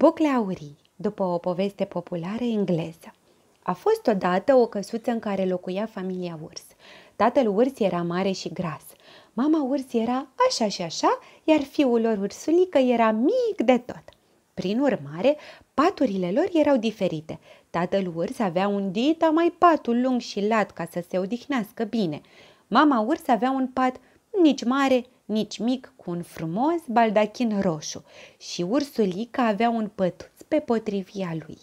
Bocle aurii, după o poveste populară engleză. A fost odată o căsuță în care locuia familia urs. Tatăl urs era mare și gras. Mama urs era așa și așa, iar fiul lor ursulică era mic de tot. Prin urmare, paturile lor erau diferite. Tatăl urs avea un dita mai patul lung și lat ca să se odihnească bine. Mama urs avea un pat nici mare, nici mic cu un frumos baldachin roșu și ursulica avea un pătuț pe potrivia lui.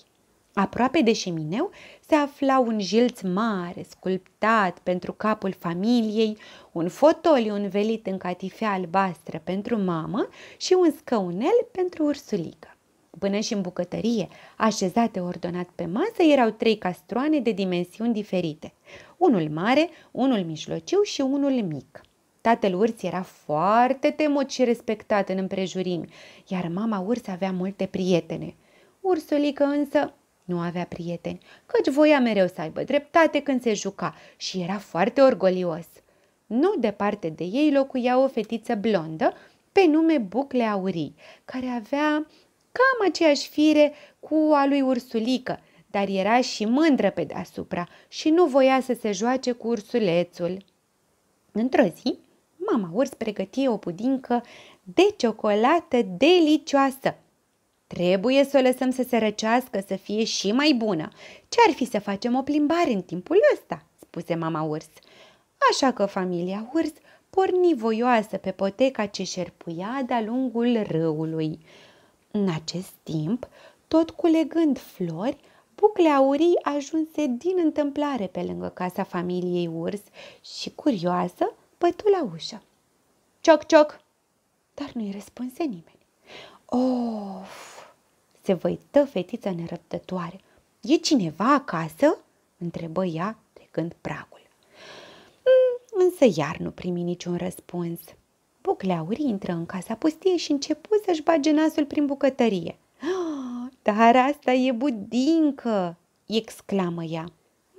Aproape de șemineu se afla un jilț mare, sculptat pentru capul familiei, un fotoliu învelit în catifea albastră pentru mamă și un scăunel pentru ursulică. Până și în bucătărie, așezate ordonat pe masă, erau trei castroane de dimensiuni diferite. Unul mare, unul mijlociu și unul mic. Tatăl urs era foarte temut și respectat în împrejurimi, iar mama urs avea multe prietene. Ursulică însă nu avea prieteni, căci voia mereu să aibă dreptate când se juca și era foarte orgolios. Nu departe de ei locuia o fetiță blondă pe nume Bucle Aurii, care avea cam aceeași fire cu a lui Ursulică, dar era și mândră pe deasupra și nu voia să se joace cu ursulețul. Într-o zi, mama urs pregăti o pudincă de ciocolată delicioasă. Trebuie să o lăsăm să se răcească, să fie și mai bună. Ce-ar fi să facem o plimbare în timpul ăsta?" spuse mama urs. Așa că familia urs porni voioasă pe poteca ce șerpuia de-a lungul râului. În acest timp, tot culegând flori, bucle aurii ajunse din întâmplare pe lângă casa familiei urs și, curioasă, bătu păi la ușă. Cioc, cioc! Dar nu-i răspunse nimeni. Of! Se văită fetița nerăbdătoare. E cineva acasă? întrebă ea trecând pragul. Mm, însă iar nu primi niciun răspuns. Bucleauri intră în casa pustie și începu să-și bage nasul prin bucătărie. Dar asta e budincă! exclamă ea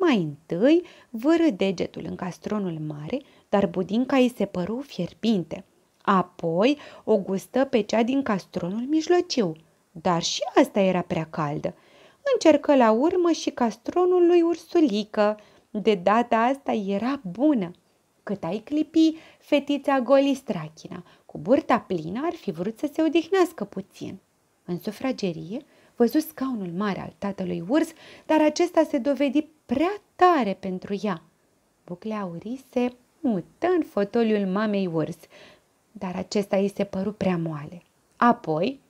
mai întâi vârâ degetul în castronul mare, dar budinca îi se păru fierbinte. Apoi o gustă pe cea din castronul mijlociu, dar și asta era prea caldă. Încercă la urmă și castronul lui Ursulică. De data asta era bună. Cât ai clipi, fetița strachina, cu burta plină, ar fi vrut să se odihnească puțin. În sufragerie, văzut scaunul mare al tatălui urs, dar acesta se dovedi prea tare pentru ea. Buclea aurii se mută în fotoliul mamei urs, dar acesta îi se păru prea moale. Apoi,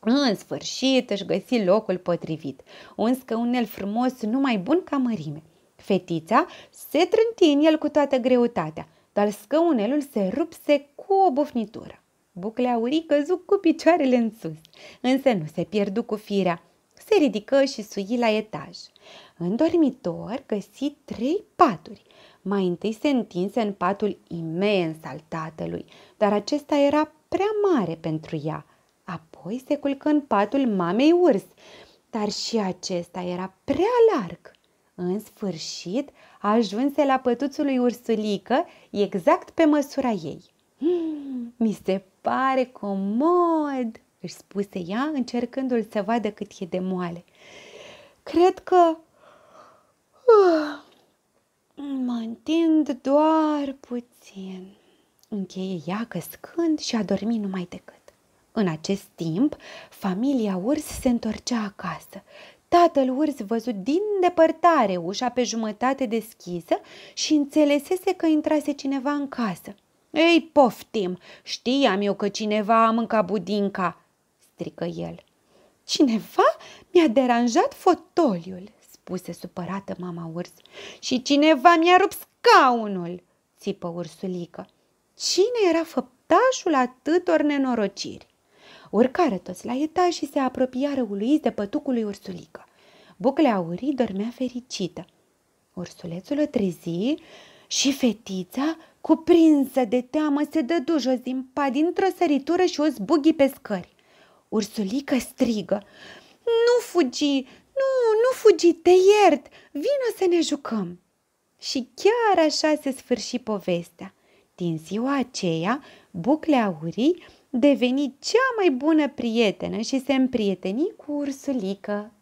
în sfârșit, își găsi locul potrivit, un scaunel frumos numai bun ca mărime. Fetița se trânti în el cu toată greutatea, dar scaunelul se rupse cu o bufnitură. Buclea urii căzu cu picioarele în sus, însă nu se pierdu cu firea se ridică și sui la etaj. În dormitor găsi trei paturi. Mai întâi se întinse în patul imens al tatălui, dar acesta era prea mare pentru ea. Apoi se culcă în patul mamei urs, dar și acesta era prea larg. În sfârșit, ajunse la pătuțul lui Ursulică exact pe măsura ei. Hmm, mi se pare comod, își spuse ea, încercându-l să vadă cât e de moale. Cred că ah, mă întind doar puțin. Încheie ea căscând și a dormit numai decât. În acest timp, familia urs se întorcea acasă. Tatăl urs văzut din depărtare ușa pe jumătate deschisă și înțelesese că intrase cineva în casă. Ei, poftim, știam eu că cineva a mâncat budinca, strică el. Cineva mi-a deranjat fotoliul, spuse supărată mama urs. Și cineva mi-a rupt scaunul, țipă ursulică. Cine era făptașul atâtor nenorociri? Urcară toți la etaj și se apropiară uluiți de pătucul lui ursulică. Bucle aurii dormea fericită. Ursulețul o trezi și fetița, cuprinsă de teamă, se dădu jos din pat dintr-o săritură și o zbughi pe scări. Ursulică strigă. Nu fugi! Nu, nu fugi! Te iert! Vino să ne jucăm! Și chiar așa se sfârși povestea. Din ziua aceea, Bucle Aurii deveni cea mai bună prietenă și se împrieteni cu Ursulică